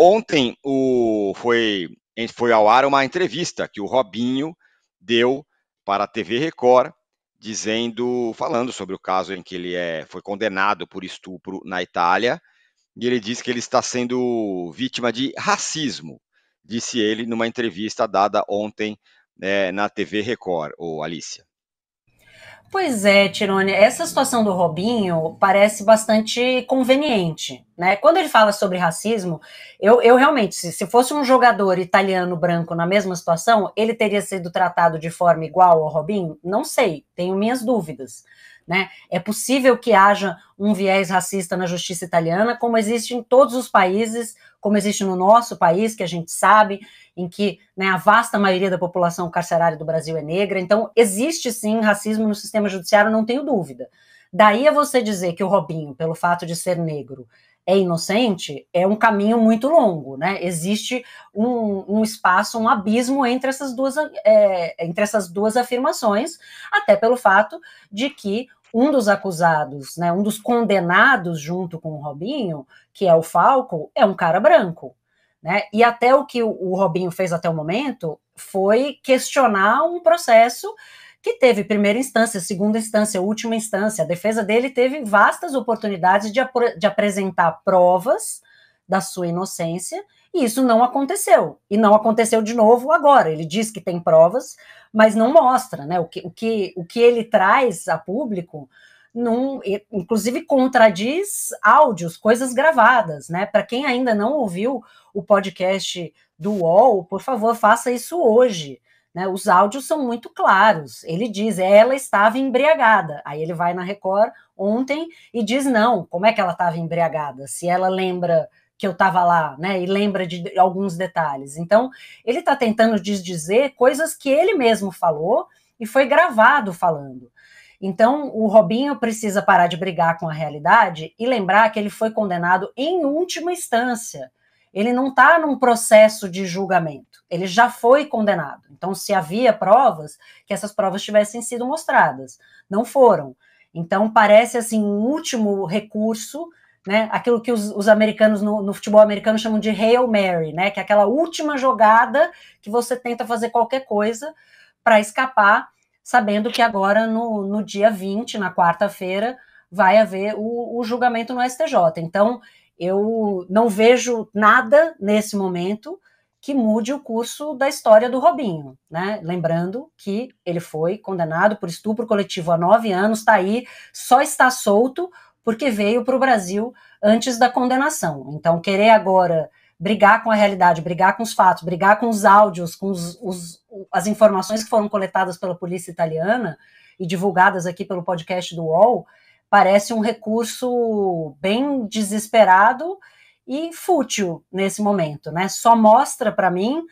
Ontem o, foi, foi ao ar uma entrevista que o Robinho deu para a TV Record, dizendo, falando sobre o caso em que ele é, foi condenado por estupro na Itália, e ele diz que ele está sendo vítima de racismo, disse ele numa entrevista dada ontem né, na TV Record, ou Alicia. Pois é, Tirone, essa situação do Robinho parece bastante conveniente, né? Quando ele fala sobre racismo, eu, eu realmente, se, se fosse um jogador italiano branco na mesma situação, ele teria sido tratado de forma igual ao Robinho? Não sei, tenho minhas dúvidas. Né? É possível que haja um viés racista na justiça italiana, como existe em todos os países como existe no nosso país, que a gente sabe, em que né, a vasta maioria da população carcerária do Brasil é negra. Então, existe sim racismo no sistema judiciário, não tenho dúvida. Daí a é você dizer que o Robinho, pelo fato de ser negro, é inocente, é um caminho muito longo, né? Existe um, um espaço, um abismo entre essas duas é, entre essas duas afirmações, até pelo fato de que um dos acusados, né, um dos condenados junto com o Robinho, que é o Falco, é um cara branco. Né? E até o que o, Robinho fez até o momento foi questionar um processo que teve primeira instância, segunda instância, última instância. A defesa dele teve vastas oportunidades de, ap de apresentar provas da sua inocência, e isso não aconteceu. E não aconteceu de novo agora. Ele diz que tem provas, mas não mostra, né? O que, o que, o que ele traz a público, num, inclusive contradiz áudios, coisas gravadas, né? Para quem ainda não ouviu o podcast do UOL, por favor, faça isso hoje. Né, os áudios são muito claros. Ele diz, ela estava embriagada. Aí ele vai na Record ontem e diz, não, como é que ela estava embriagada? Se ela lembra que eu estava lá, né? E lembra de alguns detalhes. Então, ele está tentando desdizer coisas que ele mesmo falou e foi gravado falando. Então, o Robinho precisa parar de brigar com a realidade e lembrar que ele foi condenado em última instância. Ele não está num processo de julgamento, ele já foi condenado. Então, se havia provas, que essas provas tivessem sido mostradas. Não foram. Então, parece assim um último recurso né? Aquilo que os, os americanos no, no, futebol americano chamam de Hail Mary, né? Que é aquela última jogada que você tenta fazer qualquer coisa para escapar, sabendo que agora no, no dia 20, na quarta-feira, vai haver o, o julgamento no STJ. Então, eu não vejo nada nesse momento que mude o curso da história do Robinho, né? Lembrando que ele foi condenado por estupro coletivo há nove anos, está aí, só está solto porque veio para o Brasil antes da condenação. Então, querer agora brigar com a realidade, brigar com os fatos, brigar com os áudios, com os, os, as informações que foram coletadas pela polícia italiana e divulgadas aqui pelo podcast do UOL, parece um recurso bem desesperado e fútil nesse momento, né? Só mostra para mim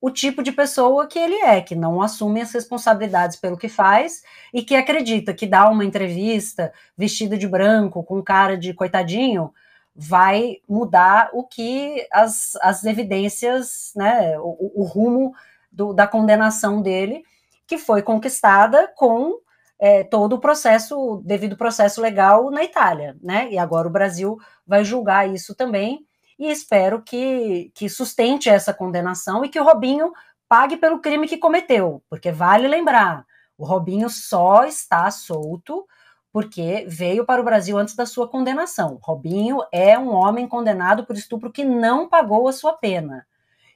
o tipo de pessoa que ele é, que não assume as responsabilidades pelo que faz e que acredita que dar uma entrevista vestida de branco, com cara de coitadinho, vai mudar o que as, as evidências, né, o, o rumo do, da condenação dele, que foi conquistada com é, todo o processo, devido processo legal na Itália, né? E agora o Brasil vai julgar isso também e espero que, que sustente essa condenação e que o Robinho pague pelo crime que cometeu, porque vale lembrar, o Robinho só está solto porque veio para o Brasil antes da sua condenação. Robinho é um homem condenado por estupro que não pagou a sua pena.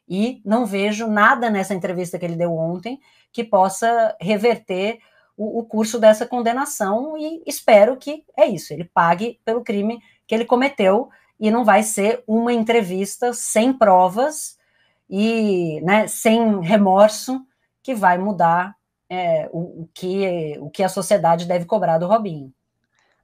E não vejo nada nessa entrevista que ele deu ontem que possa reverter o, o curso dessa condenação. E espero que é isso, ele pague pelo crime que ele cometeu e não vai ser uma entrevista sem provas e né, sem remorso que vai mudar é, o, o, que, o que a sociedade deve cobrar do Robinho.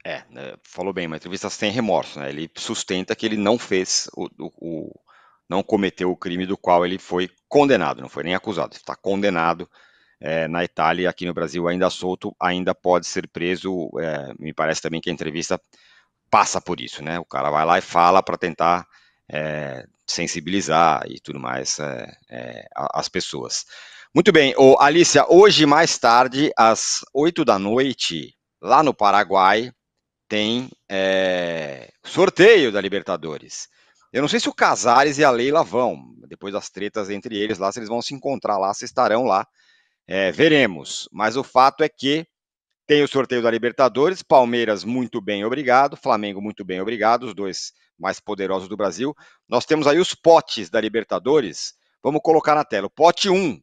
É, né, falou bem, uma entrevista sem remorso, né? Ele sustenta que ele não fez o, o, o não cometeu o crime do qual ele foi condenado, não foi nem acusado, está condenado é, na Itália, aqui no Brasil ainda solto, ainda pode ser preso. É, me parece também que a entrevista passa por isso, né? O cara vai lá e fala para tentar é, sensibilizar e tudo mais é, é, as pessoas. Muito bem, o Alicia, hoje mais tarde, às 8 da noite, lá no Paraguai, tem sorteio da Libertadores. Eu não sei se o Casares e a Leila vão, depois das tretas entre eles lá, se eles vão se encontrar lá, se estarão lá, veremos. Mas o fato é que tem o sorteio da Libertadores, Palmeiras muito bem, obrigado, Flamengo muito bem, obrigado, os dois mais poderosos do Brasil. Nós temos aí os potes da Libertadores, vamos colocar na tela. O pote 1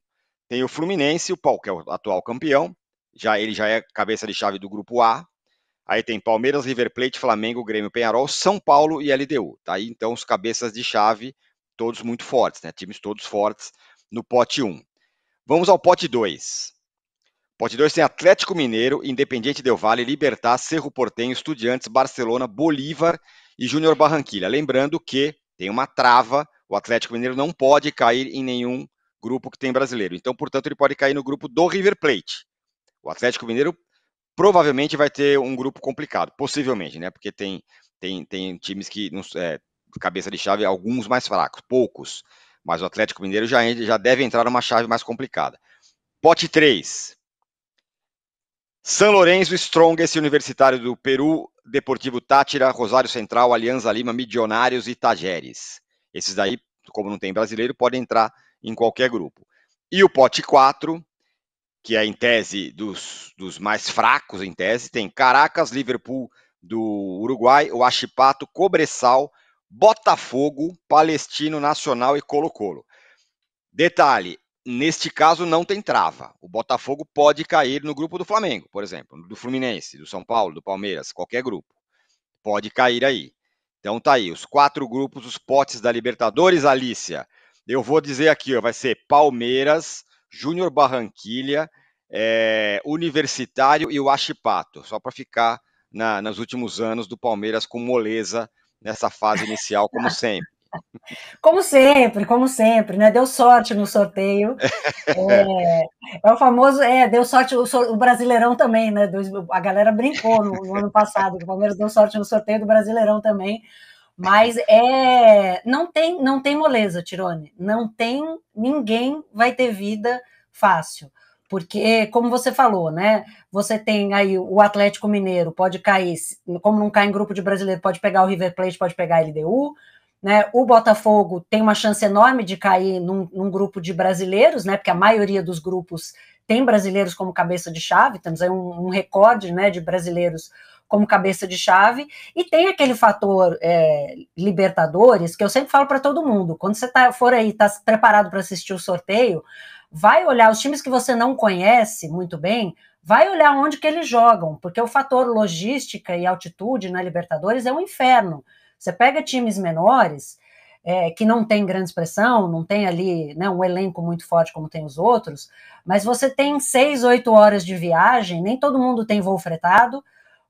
tem o Fluminense, o Pau, que é o atual campeão, já ele já é cabeça de chave do grupo A. Aí tem Palmeiras, River Plate, Flamengo, Grêmio, Penharol, São Paulo e LDU. Tá aí então os cabeças de chave, todos muito fortes, né? Times todos fortes no pote 1. Vamos ao pote 2. Pote 2 tem Atlético Mineiro, Independiente Del Vale, Libertar, Cerro Portenho, Estudiantes, Barcelona, Bolívar e Júnior Barranquilha. Lembrando que tem uma trava, o Atlético Mineiro não pode cair em nenhum grupo que tem brasileiro. Então, portanto, ele pode cair no grupo do River Plate. O Atlético Mineiro provavelmente vai ter um grupo complicado, possivelmente, né? Porque tem, tem, tem times que, é, cabeça de chave, alguns mais fracos, poucos. Mas o Atlético Mineiro já, já deve entrar numa chave mais complicada. Pote 3, são Lourenço, Strongest, Universitário do Peru, Deportivo Tátira, Rosário Central, Alianza Lima, Milionários e Tajeres. Esses daí, como não tem brasileiro, podem entrar em qualquer grupo. E o pote 4, que é em tese dos, dos mais fracos, em tese, tem Caracas, Liverpool do Uruguai, o Achipato, Cobressal, Botafogo, Palestino Nacional e Colo-Colo. Detalhe, neste caso não tem trava. O Botafogo pode cair no grupo do Flamengo, por exemplo, do Fluminense, do São Paulo, do Palmeiras, qualquer grupo. Pode cair aí. Então tá aí, os quatro grupos, os potes da Libertadores, Alícia. Eu vou dizer aqui, ó, vai ser Palmeiras, Júnior Barranquilha, é, eh, Universitário e o Achipato, só para ficar na, nos últimos anos do Palmeiras com moleza nessa fase inicial, como sempre. Como sempre, como sempre, né? Deu sorte no sorteio. É, é, é o famoso, é, deu sorte o, o Brasileirão também, né? a galera brincou no, no, ano passado que o Palmeiras deu sorte no sorteio do Brasileirão também. Mas é, não tem, não tem moleza, Tirone. Não tem, ninguém vai ter vida fácil. Porque, como você falou, né? Você tem aí o Atlético Mineiro, pode cair, como não cai em grupo de brasileiro, pode pegar o River Plate, pode pegar a LDU. Né, o Botafogo tem uma chance enorme de cair num, num, grupo de brasileiros, né, porque a maioria dos grupos tem brasileiros como cabeça de chave, temos aí um, um recorde né, de brasileiros como cabeça de chave, e tem aquele fator é, Libertadores que eu sempre falo para todo mundo: quando você tá, for aí, está preparado para assistir o sorteio, vai olhar os times que você não conhece muito bem, vai olhar onde que eles jogam, porque o fator logística e altitude na Libertadores é um inferno. Você pega times menores, é, que não tem grande expressão, não tem ali né, um elenco muito forte como tem os outros, mas você tem seis, oito horas de viagem, nem todo mundo tem voo fretado,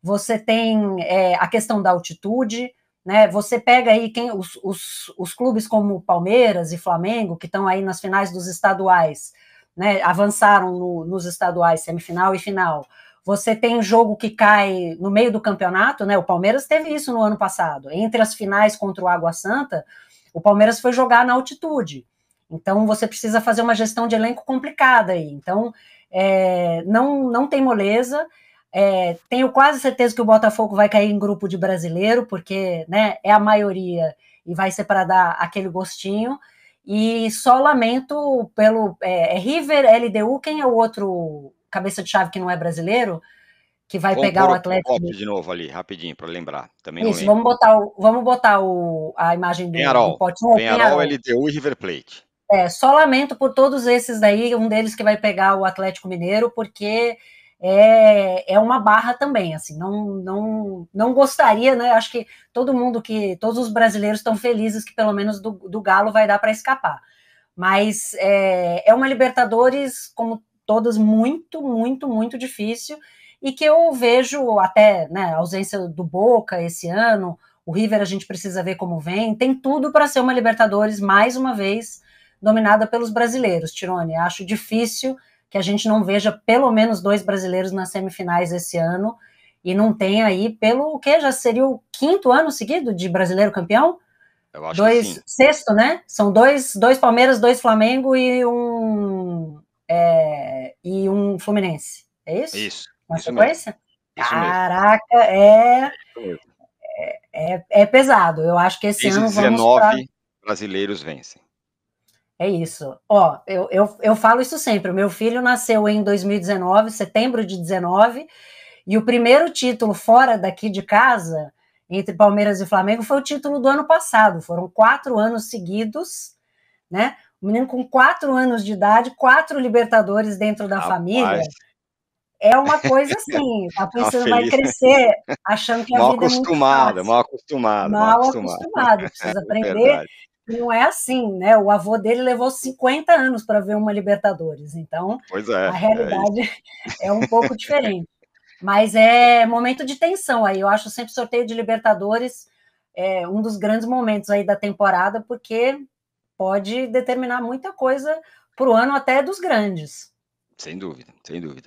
você tem é, a questão da altitude, né? Você pega aí quem os, os, os clubes como Palmeiras e Flamengo, que estão aí nas finais dos estaduais, né? Avançaram no, nos estaduais, semifinal e final. Você tem jogo que cai no meio do campeonato, né? O Palmeiras teve isso no ano passado. Entre as finais contra o Água Santa, o Palmeiras foi jogar na altitude. Então você precisa fazer uma gestão de elenco complicada aí. Então é, não não tem moleza. É, tenho quase certeza que o Botafogo vai cair em grupo de brasileiro, porque né, é a maioria e vai ser para dar aquele gostinho. E só lamento pelo é, é River, LDU, quem é o outro cabeça de chave que não é brasileiro, que vai vamos pegar o Atlético. O de novo ali, rapidinho, para lembrar. Também Isso, vamos botar, o, vamos botar o, a imagem do, Penharol. do pote novo. Penharol, LDU e River Plate. É, só lamento por todos esses daí, um deles que vai pegar o Atlético Mineiro, porque é, é uma barra também, assim, não, não, não gostaria, né? Acho que todo mundo que, todos os brasileiros estão felizes que pelo menos do, do Galo vai dar para escapar. Mas é, é uma Libertadores, como todas muito, muito, muito difícil e que eu vejo até né, a ausência do Boca esse ano, o River a gente precisa ver como vem, tem tudo para ser uma Libertadores mais uma vez dominada pelos brasileiros, Tirone. Acho difícil que a gente não veja pelo menos dois brasileiros nas semifinais esse ano e não tenha aí pelo que já seria o quinto ano seguido de brasileiro campeão? Eu acho dois, que sim. sexto, né? São dois, dois Palmeiras, dois Flamengo e um é, e um Fluminense. É isso? Isso. Uma isso sequência? Mesmo. Caraca, é, é, é, é, pesado. Eu acho que esse ano vamos 19 pra... brasileiros vencem. É isso. Ó, eu, eu, eu falo isso sempre. O meu filho nasceu em 2019, setembro de 19, e o primeiro título fora daqui de casa, entre Palmeiras e Flamengo, foi o título do ano passado. Foram quatro anos seguidos, né? Um menino com quatro anos de idade, quatro Libertadores dentro da Rapaz. família. É uma coisa assim, a tá tá pessoa vai crescer achando que a mal vida é muito fácil. Mal acostumada, mal acostumada. Mal acostumada, precisa é aprender. É não é assim, né? O avô dele levou 50 anos para ver uma Libertadores, então é, a é realidade é, é, um pouco diferente. Mas é momento de tensão aí. Eu acho sempre sorteio de Libertadores é um dos grandes momentos aí da temporada, porque pode determinar muita coisa para o ano até dos grandes. Sem dúvida, sem dúvida.